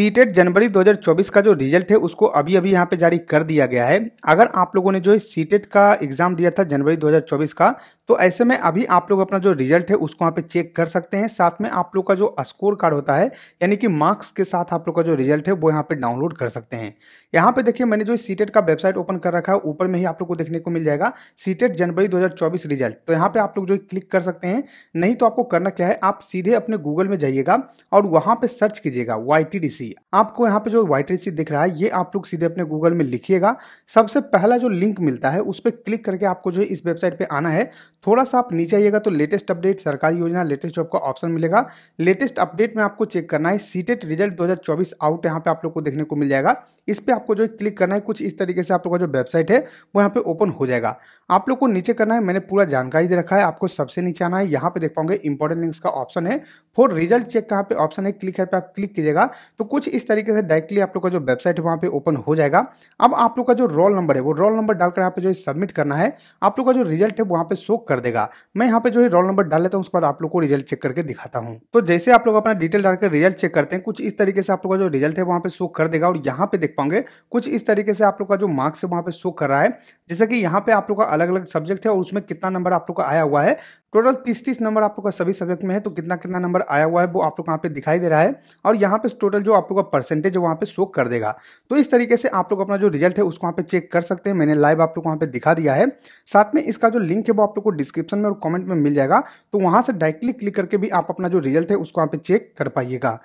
CTET जनवरी 2024 का जो result है उसको अभी अभी यहाँ पे जारी कर दिया गया है अगर आप लोगों ने जो है सीटेट का एग्जाम दिया था जनवरी 2024 का तो ऐसे में अभी आप लोग अपना जो रिजल्ट है उसको यहाँ पे चेक कर सकते हैं साथ में आप लोग का जो स्कोर कार्ड होता है यानी कि मार्क्स के साथ आप लोग का जो रिजल्ट है वो यहाँ पे डाउनलोड कर सकते हैं यहाँ पे देखिए मैंने जो सीटेट का वेबसाइट ओपन कर रखा है ऊपर में ही आप लोग को देखने को मिल जाएगा सीटेट जनवरी दो रिजल्ट तो यहाँ पे आप लोग जो क्लिक कर सकते हैं नहीं तो आपको करना क्या है आप सीधे अपने गूगल में जाइएगा और वहाँ पे सर्च कीजिएगा वाई सी आपको यहाँ पे जो वाइट रिसीट दिख रहा है ये आप लोग सीधे अपने गूगल में लिखिएगा सबसे पहला जो लिंक मिलता है उस पर क्लिक करके आपको जो इस वेबसाइट पे आना है थोड़ा सा आप नीचे आइएगा तो लेटेस्ट अपडेट सरकारी योजना लेटेस्ट जॉब का ऑप्शन मिलेगा लेटेस्ट अपडेट में आपको चेक करना है सीटेट रिजल्ट दो आउट यहाँ पे आप लोग को देखने को मिल जाएगा इस पर आपको जो क्लिक करना है कुछ इस तरीके से आप लोग का जो वेबसाइट है वो यहाँ पे ओपन हो जाएगा आप लोग को नीचे करना है मैंने पूरा जानकारी दे रखा है आपको सबसे नीचे आना है यहाँ पे देख पाऊंगे इंपॉर्टेंट लिंक्स का ऑप्शन है फोर रिजल्ट चेक कहाँ पे ऑप्शन है क्लिक है पे आप क्लिक कीजिएगा तो कुछ इस तरीके से डायरेक्टली आप लोग का जो वेबसाइट है वहाँ पे ओपन हो जाएगा अब आप लोग का जो रोल नंबर है वो रोल नंबर डालकर यहाँ पे जो है सबमिट करना है आप लोग का जो रिजल्ट है वहाँ पे शो कर देगा मैं यहाँ पे जो है रोल नंबर डाल लेता हूँ उसके बाद आप लोग को रिजल्ट चेक करके दिखाता हूँ तो जैसे आप लोग अपना डिटेल डालकर रिजल्ट चेक करते हैं कुछ इस तरीके से आप लोग का जो रिजल्ट है वहाँ पे शो कर देगा और यहाँ पे देख पाओगे कुछ इस तरीके से आप लोग का जो मार्क्स है वहाँ पे शो कर रहा है जैसे कि यहाँ पे आप लोग का अलग अलग सब्जेक्ट है और उसमें कितना नंबर आप लोग का आया हुआ है टोटल तीस तीस नंबर आप लोग का सभी सब्जेक्ट में है तो कितना कितना नंबर आया हुआ है वो आप लोग यहाँ पे दिखाई दे रहा है और यहाँ पे टोटल जो आप लोग का परसेंटेज है वहाँ पे शो कर देगा तो इस तरीके से आप लोग अपना जो रिजल्ट है उसको वहाँ पे चेक कर सकते हैं मैंने लाइव आप लोग वहाँ पे दिखा दिया है साथ में इसका जो लिंक है वो आप लोग को डिस्क्रिप्शन में और कॉमेंट में मिल जाएगा तो वहाँ से डायरेक्टली क्लिक करके भी आप अपना जो रिजल्ट है उसको वहाँ पे चेक कर पाइएगा